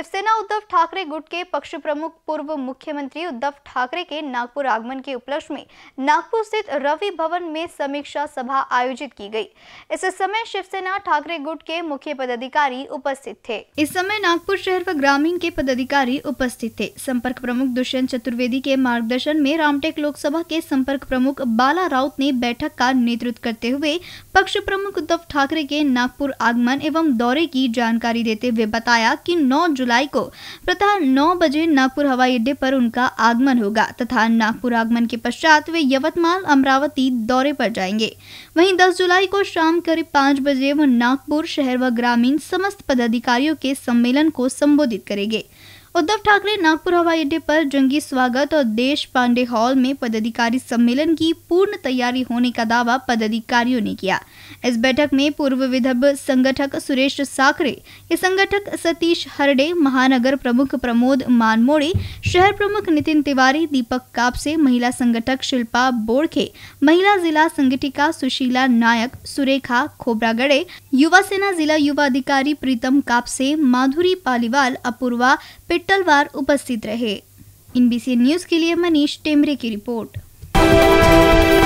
शिवसेना उद्धव ठाकरे गुट के पक्ष प्रमुख पूर्व मुख्यमंत्री उद्धव ठाकरे के नागपुर आगमन के उपलक्ष्य में नागपुर स्थित रवि भवन में समीक्षा सभा आयोजित की गई। इस समय शिवसेना ठाकरे गुट के मुख्य पदाधिकारी उपस्थित थे इस समय नागपुर शहर व ग्रामीण के पदाधिकारी उपस्थित थे संपर्क प्रमुख दुष्यंत चतुर्वेदी के मार्गदर्शन में रामटेक लोकसभा के संपर्क प्रमुख बाला राउत ने बैठक का नेतृत्व करते हुए पक्ष प्रमुख उद्धव ठाकरे के नागपुर आगमन एवं दौरे की जानकारी देते हुए बताया की नौ जुलाई जुलाई को प्रतः नौ बजे नागपुर हवाई अड्डे पर उनका आगमन होगा तथा नागपुर आगमन के पश्चात वे यवतमाल अमरावती दौरे पर जाएंगे वहीं 10 जुलाई को शाम करीब पाँच बजे वो नागपुर शहर व ग्रामीण समस्त पदाधिकारियों के सम्मेलन को संबोधित करेंगे उद्धव ठाकरे नागपुर हवाई अड्डे पर जंगी स्वागत और देश पांडे हॉल में पदाधिकारी सम्मेलन की पूर्ण तैयारी होने का दावा पदाधिकारियों ने किया इस बैठक में पूर्व विदर्भ संगठक सुरेश साकरे के संगठक सतीश हरडे महानगर प्रमुख प्रमोद मानमोड़े शहर प्रमुख नितिन तिवारी दीपक कापसे महिला संगठक शिल्पा बोड़खे महिला जिला संगठिका सुशीला नायक सुरेखा खोबरागड़े युवा सेना जिला युवा अधिकारी प्रीतम कापसे माधुरी पालीवाल अपूर्वा विट्ठलवार उपस्थित रहे इन न्यूज के लिए मनीष टेमरे की रिपोर्ट